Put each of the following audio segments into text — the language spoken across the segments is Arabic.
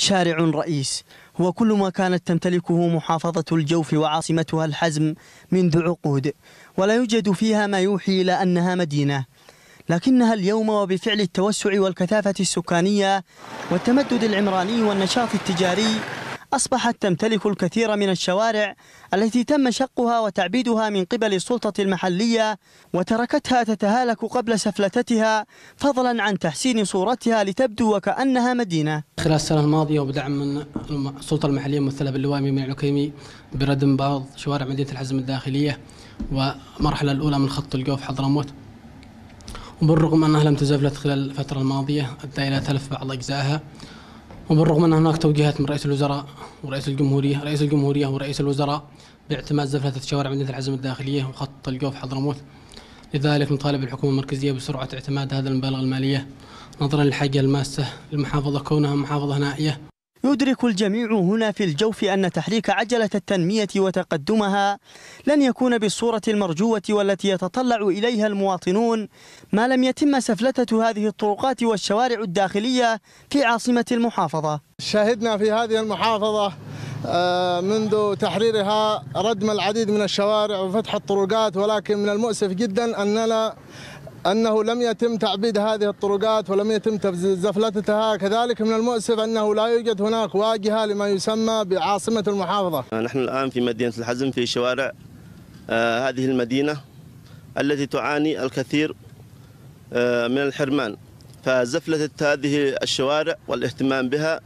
شارع رئيس هو كل ما كانت تمتلكه محافظة الجوف وعاصمتها الحزم منذ عقود ولا يوجد فيها ما يوحي إلى أنها مدينة لكنها اليوم وبفعل التوسع والكثافة السكانية والتمدد العمراني والنشاط التجاري أصبحت تمتلك الكثير من الشوارع التي تم شقها وتعبيدها من قبل السلطة المحلية وتركتها تتهالك قبل سفلتتها فضلا عن تحسين صورتها لتبدو وكأنها مدينة خلال السنة الماضية وبدعم من السلطة المحلية ممثلة باللواء من العكيمي بردم بعض شوارع مدينة الحزم الداخلية ومرحلة الأولى من خط الجوف حضرموت وبالرغم أنها لم تزفلت خلال الفترة الماضية أدى إلى تلف بعض أجزائها وبالرغم أن هناك توجيهات من رئيس الوزراء ورئيس الجمهورية رئيس الجمهورية ورئيس الوزراء باعتماد زفلة شوارع مدينة العزم الداخلية وخط الجوف حضرموت لذلك نطالب الحكومة المركزية بسرعة اعتماد هذا المبالغ المالية نظرا للحاجة الماسة للمحافظة كونها محافظة نائية يدرك الجميع هنا في الجوف أن تحريك عجلة التنمية وتقدمها لن يكون بالصورة المرجوة والتي يتطلع إليها المواطنون ما لم يتم سفلتة هذه الطرقات والشوارع الداخلية في عاصمة المحافظة شهدنا في هذه المحافظة آه، منذ تحريرها ردم العديد من الشوارع وفتح الطرقات ولكن من المؤسف جدا أننا أنه لم يتم تعبيد هذه الطرقات ولم يتم زفلتها كذلك من المؤسف أنه لا يوجد هناك واجهة لما يسمى بعاصمة المحافظة نحن الآن في مدينة الحزم في شوارع آه، هذه المدينة التي تعاني الكثير آه، من الحرمان فزفلة هذه الشوارع والاهتمام بها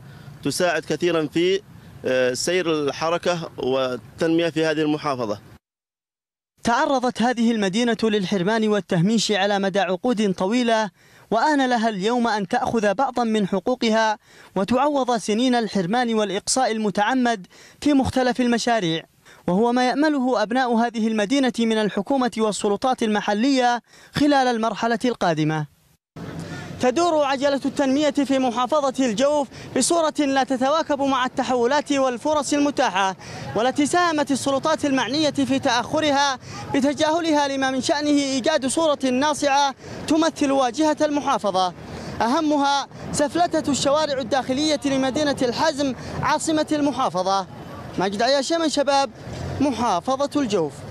تساعد كثيرا في آه، سير الحركة والتنمية في هذه المحافظة تعرضت هذه المدينة للحرمان والتهميش على مدى عقود طويلة وآن لها اليوم أن تأخذ بعضا من حقوقها وتعوض سنين الحرمان والإقصاء المتعمد في مختلف المشاريع وهو ما يأمله أبناء هذه المدينة من الحكومة والسلطات المحلية خلال المرحلة القادمة تدور عجلة التنمية في محافظة الجوف بصورة لا تتواكب مع التحولات والفرص المتاحة والتي ساهمت السلطات المعنية في تأخرها بتجاهلها لما من شأنه إيجاد صورة ناصعة تمثل واجهة المحافظة أهمها سفلتة الشوارع الداخلية لمدينة الحزم عاصمة المحافظة ماجد عياشة من شباب محافظة الجوف